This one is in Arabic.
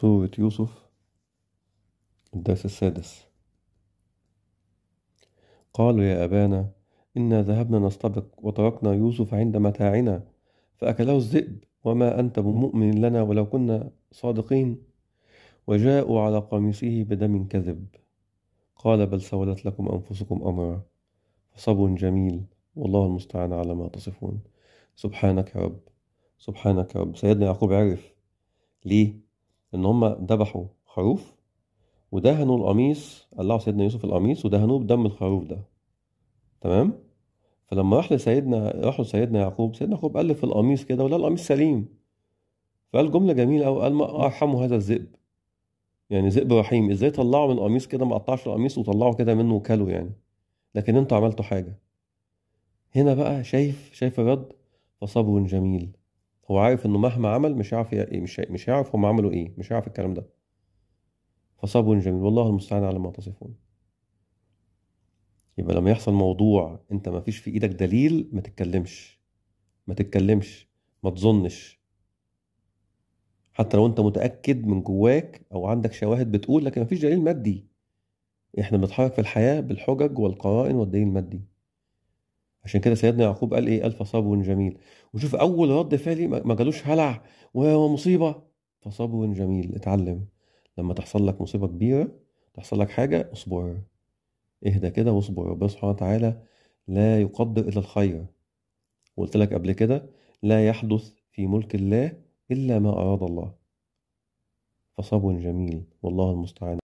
سورة يوسف الدرس السادس قالوا يا أبانا إنا ذهبنا نستبق وتركنا يوسف عند متاعنا فأكله الذئب وما أنت بمؤمن لنا ولو كنا صادقين وجاءوا على قميصه بدم كذب قال بل سولت لكم أنفسكم أمرا فصبر جميل والله المستعان على ما تصفون سبحانك يا رب سبحانك يا رب سيدنا يعقوب عرف ليه ان هم ذبحوا خروف ودهنوا القميص قلعوا سيدنا يوسف القميص ودهنوه بدم الخروف ده تمام فلما راح لسيدنا راحوا لسيدنا يعقوب سيدنا يعقوب قال في القميص كده ولا القميص سليم فقال جمله جميله قوي قال ما ارحموا هذا الذئب يعني ذئب رحيم ازاي طلعه من القميص كده ما قطعش القميص وطلعه كده منه وكله يعني لكن انتوا عملتوا حاجه هنا بقى شايف شايف الرد فصبر جميل هو عارف انه مهما عمل مش هيعرف مش مش هيعرف هم عملوا ايه مش هيعرف الكلام ده فصبر جميل والله المستعان على ما تصفون يبقى لما يحصل موضوع انت ما فيش في ايدك دليل ما تتكلمش ما تتكلمش ما تظنش حتى لو انت متاكد من جواك او عندك شواهد بتقول لكن ما فيش دليل مادي احنا بنتحرك في الحياه بالحجج والقرائن والدليل المادي عشان كده سيدنا يعقوب قال ايه الف صبر جميل وشوف اول رد فعلي ما جالوش هلع ومصيبه فصبر جميل اتعلم لما تحصل لك مصيبه كبيره تحصل لك حاجه اصبر اهدى كده واصبر ربنا سبحانه وتعالى لا يقدر الا الخير وقلت لك قبل كده لا يحدث في ملك الله الا ما اراد الله فصبر جميل والله المستعان